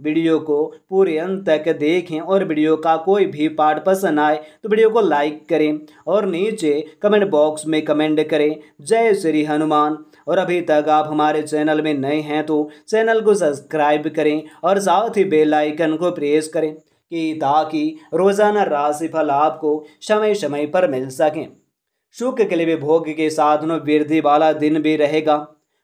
video को पूरे अंत तक देखें और वीडियो का कोई भी पार्ट पसंद आए तो वीडियो को लाइक करें और नीचे कमेंट बॉक्स में कमेंट करें जय श्री हनुमान और अभी तक आप हमारे चैनल में नए हैं तो चैनल को सब्सक्राइब करें और साथ ही बेल आइकन को प्रेस करें कि ताकि रोज़ाना राशिफल आपको समय समय पर मिल सकें शुक्र के लिए भोग के साधनों वृद्धि वाला दिन भी रहेगा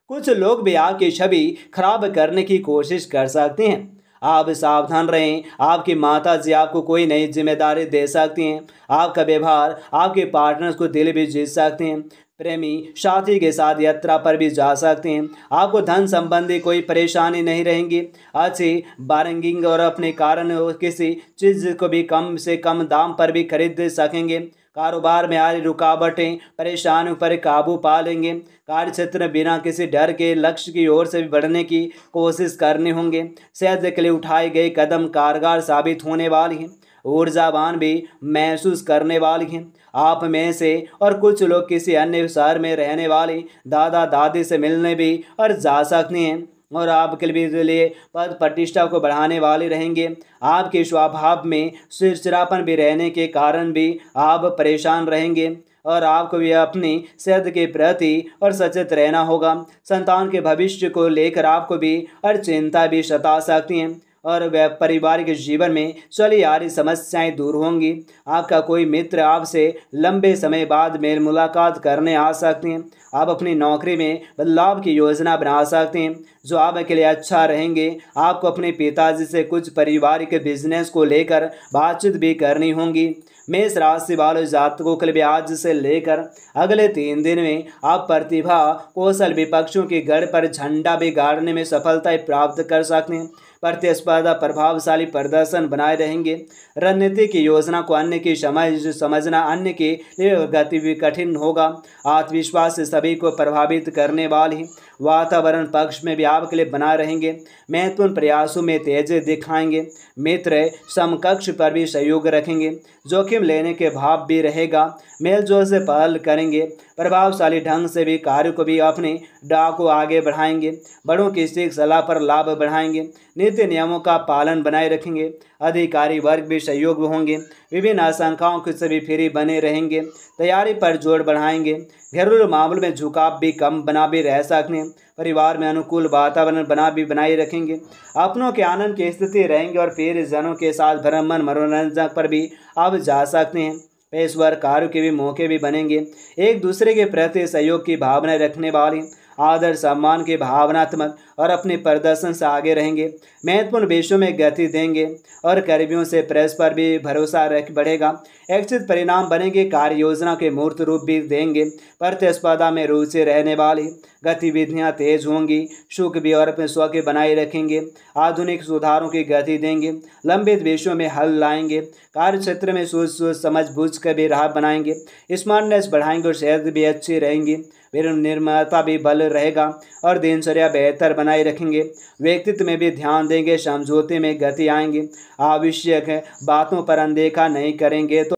कुछ लोग भी आपकी छवि खराब करने की कोशिश कर सकते हैं आप सावधान रहें आपकी माता जी आपको कोई नई जिम्मेदारी दे सकती हैं आपका व्यवहार आपके पार्टनर्स को दिल भी जीत सकते हैं प्रेमी साथी के साथ यात्रा पर भी जा सकते हैं आपको धन संबंधी कोई परेशानी नहीं रहेंगी अच्छी बारंगिंग और अपने कारण किसी चीज़ को भी कम से कम दाम पर भी खरीद सकेंगे कारोबार में आ रही रुकावटें परेशानियों पर काबू पा लेंगे कार्य क्षेत्र में बिना किसी डर के लक्ष्य की ओर से भी बढ़ने की कोशिश करने होंगे सेहत के लिए उठाए गए कदम कारगर साबित होने वाले हैं ऊर्जावान भी महसूस करने वाले हैं आप में से और कुछ लोग किसी अन्य शहर में रहने वाले दादा दादी से मिलने भी और जा सकते हैं और आपके लिए पद प्रतिष्ठा को बढ़ाने वाले रहेंगे आपके स्वभाव में सिरसिरापन भी रहने के कारण भी आप परेशान रहेंगे और आपको भी अपनी सेहत के प्रति और सचेत रहना होगा संतान के भविष्य को लेकर आपको भी और चिंता भी सता सकती हैं और पारिवारिक जीवन में चली आ रही समस्याएं दूर होंगी आपका कोई मित्र आपसे लंबे समय बाद मेल मुलाकात करने आ सकते हैं आप अपनी नौकरी में बदलाव की योजना बना सकते हैं जो आपके लिए अच्छा रहेंगे आपको अपने पिताजी से कुछ पारिवारिक बिजनेस को लेकर बातचीत भी करनी होगी मेष राशि वाले जातकों के लिए आज से लेकर अगले तीन दिन में आप प्रतिभा कौशल विपक्षों के गढ़ पर झंडा भी गाड़ने में सफलता प्राप्त कर सकते हैं प्रतिस्पर्धा प्रतिस्पर्धा प्रभावशाली प्रदर्शन बनाए रहेंगे रणनीति की योजना को अन्य की समझ समझना अन्य के लिए भी कठिन होगा आत्मविश्वास सभी को प्रभावित करने वाली वातावरण पक्ष में भी आपके लिए बना रहेंगे महत्वपूर्ण प्रयासों में तेज दिखाएंगे मित्र समकक्ष पर भी सहयोग रखेंगे जोखिम लेने के भाव भी रहेगा मेलजोल से पहल करेंगे प्रभावशाली ढंग से भी कार्य को भी अपने डा को आगे बढ़ाएंगे बड़ों की सीख सलाह पर लाभ बढ़ाएंगे नीति नियमों का पालन बनाए रखेंगे अधिकारी वर्ग भी सहयोग होंगे विभिन्न आशंकाओं के सभी फ्री बने रहेंगे तैयारी पर जोर बढ़ाएंगे घरेलू मामलों में झुकाव भी कम बना भी रह सकने परिवार में अनुकूल वातावरण बना भी बनाए रखेंगे अपनों के आनंद की स्थिति रहेंगे और फिर जनों के साथ भ्रमण मनोरंजन पर भी अब जा सकते हैं पेशवर कार्य के भी मौके भी बनेंगे एक दूसरे के प्रति सहयोग की भावना रखने वाले आदर सम्मान के भावनात्मक और अपने प्रदर्शन से आगे रहेंगे महत्वपूर्ण विषयों में गति देंगे और कर्मियों से प्रेस पर भी भरोसा रख बढ़ेगा इच्छित परिणाम बनेंगे कार्य योजना के मूर्त रूप भी देंगे प्रतिस्पर्धा में रुचि रहने वाली गतिविधियाँ तेज होंगी सुख भी और अपने स्व के बनाए रखेंगे आधुनिक सुधारों की गति देंगे लंबित विषयों में हल लाएंगे कार्य क्षेत्र में सोच सोच समझ बूझ कर भी राह बनाएंगे स्मार्टनेस बढ़ाएंगे और सेहत भी अच्छी रहेंगी फिर निर्माता भी बल रहेगा और दिनचर्या बेहतर बनाए रखेंगे व्यक्तित्व में भी ध्यान देंगे समझौते में गति आएंगे आवश्यक बातों पर अनदेखा नहीं करेंगे तो